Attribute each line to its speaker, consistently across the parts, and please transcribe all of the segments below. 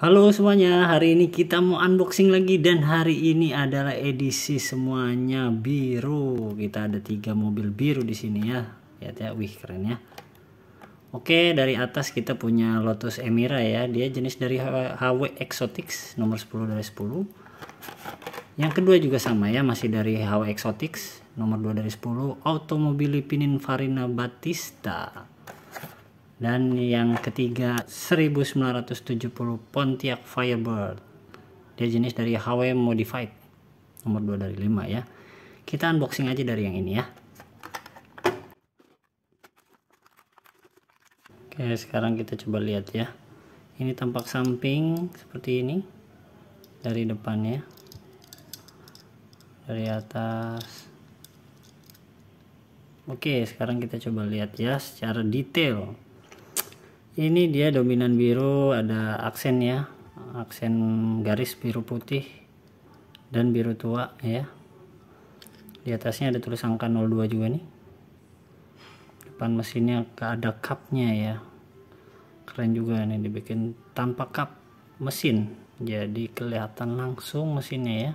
Speaker 1: Halo semuanya, hari ini kita mau unboxing lagi dan hari ini adalah edisi semuanya biru. Kita ada tiga mobil biru di sini ya. Lihat ya, wih keren ya. Oke, dari atas kita punya Lotus Emira ya. Dia jenis dari HW Exotics nomor 10 dari 10. Yang kedua juga sama ya, masih dari HW Exotics nomor 2 dari 10, Automobili Pininfarina Batista dan yang ketiga 1970 Pontiac Firebird dia jenis dari HW Modified nomor 2 dari 5 ya kita unboxing aja dari yang ini ya oke sekarang kita coba lihat ya ini tampak samping seperti ini dari depannya dari atas oke sekarang kita coba lihat ya secara detail ini dia dominan biru ada aksen ya aksen garis biru putih dan biru tua ya di atasnya ada tulis angka 02 juga nih depan mesinnya ada cupnya ya keren juga nih dibikin tanpa cup mesin jadi kelihatan langsung mesinnya ya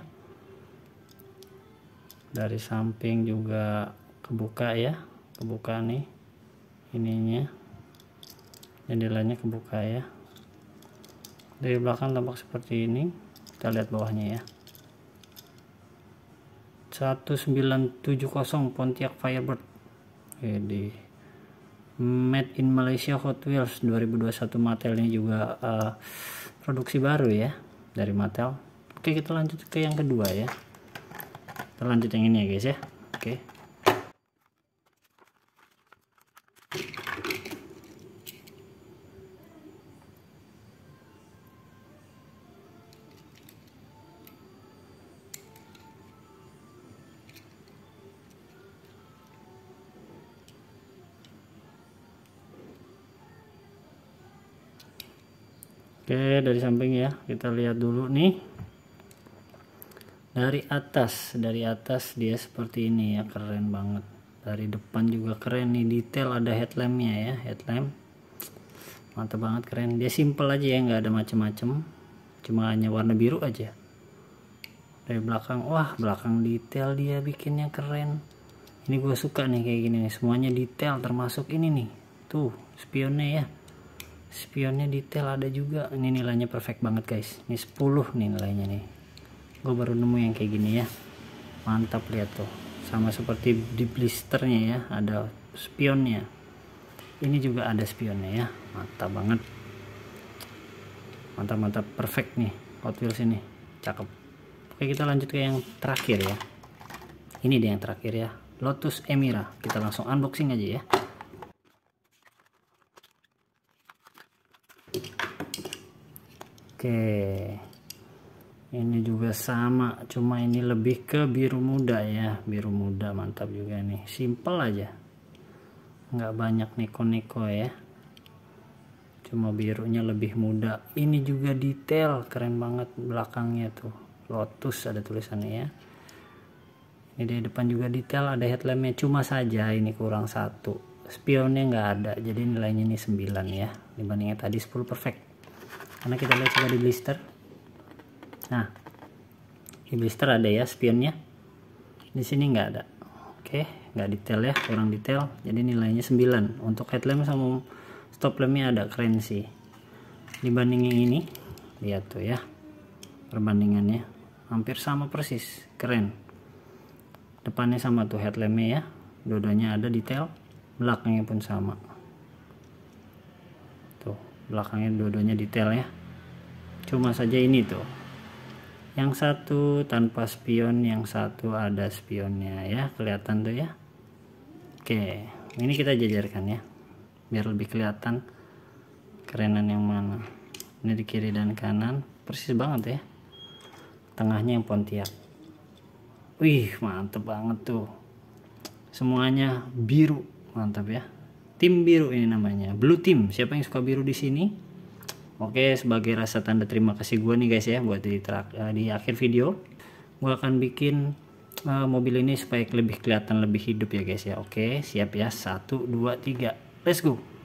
Speaker 1: dari samping juga kebuka ya kebuka nih ininya jendelanya kebuka ya dari belakang tampak seperti ini kita lihat bawahnya ya 1970 Pontiac Firebird jadi made in Malaysia Hot Wheels 2021 ini juga uh, produksi baru ya dari Mattel. oke kita lanjut ke yang kedua ya kita lanjut yang ini ya guys ya oke Oke, dari samping ya. Kita lihat dulu nih. Dari atas, dari atas dia seperti ini ya, keren banget. Dari depan juga keren nih, detail ada headlampnya ya, headlamp. Mantap banget keren. Dia simple aja ya, nggak ada macem-macem. Cuma hanya warna biru aja. Dari belakang, wah belakang detail dia bikinnya keren. Ini gue suka nih kayak gini nih, semuanya detail termasuk ini nih. Tuh, spionnya ya spionnya detail ada juga ini nilainya perfect banget guys ini 10 nih nilainya nih gue baru nemu yang kayak gini ya mantap lihat tuh sama seperti di blisternya ya ada spionnya ini juga ada spionnya ya mantap banget mantap mantap perfect nih Hot Wheels ini cakep oke kita lanjut ke yang terakhir ya ini dia yang terakhir ya Lotus Emira kita langsung unboxing aja ya oke ini juga sama cuma ini lebih ke biru muda ya biru muda mantap juga nih simple aja nggak banyak neko-neko ya cuma birunya lebih muda ini juga detail keren banget belakangnya tuh lotus ada tulisannya ya ini di depan juga detail ada headlampnya cuma saja ini kurang satu spionnya nggak ada jadi nilainya ini 9 ya dibandingnya tadi 10 perfect karena kita lihat juga di blister nah di blister ada ya spionnya di sini nggak ada oke nggak detail ya kurang detail jadi nilainya 9 untuk headlamp sama stop lampnya ada keren sih dibandingin ini lihat tuh ya perbandingannya hampir sama persis keren depannya sama tuh headlampnya ya dodanya ada detail belakangnya pun sama belakangnya dua-duanya detail ya cuma saja ini tuh yang satu tanpa spion yang satu ada spionnya ya kelihatan tuh ya oke ini kita jajarkan ya biar lebih kelihatan kerenan yang mana ini di kiri dan kanan persis banget ya tengahnya yang Pontiac wih mantep banget tuh semuanya biru mantap ya tim biru ini namanya blue team siapa yang suka biru di sini oke sebagai rasa tanda terima kasih gue nih guys ya buat di eh, di akhir video gua akan bikin uh, mobil ini supaya lebih kelihatan lebih hidup ya guys ya oke siap ya satu dua tiga let's go